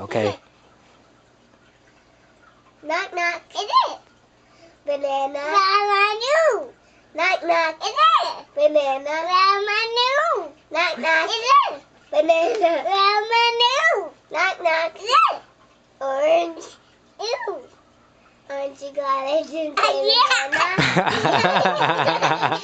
Okay. Knock knock. Is it? Banana. Banana. new. Knock knock. Is it? Banana. Banana. Knock knock. Is it? Banana. Banana. Knock knock. Is it? Orange. Ew. Aren't you glad I didn't say Banana. Yeah.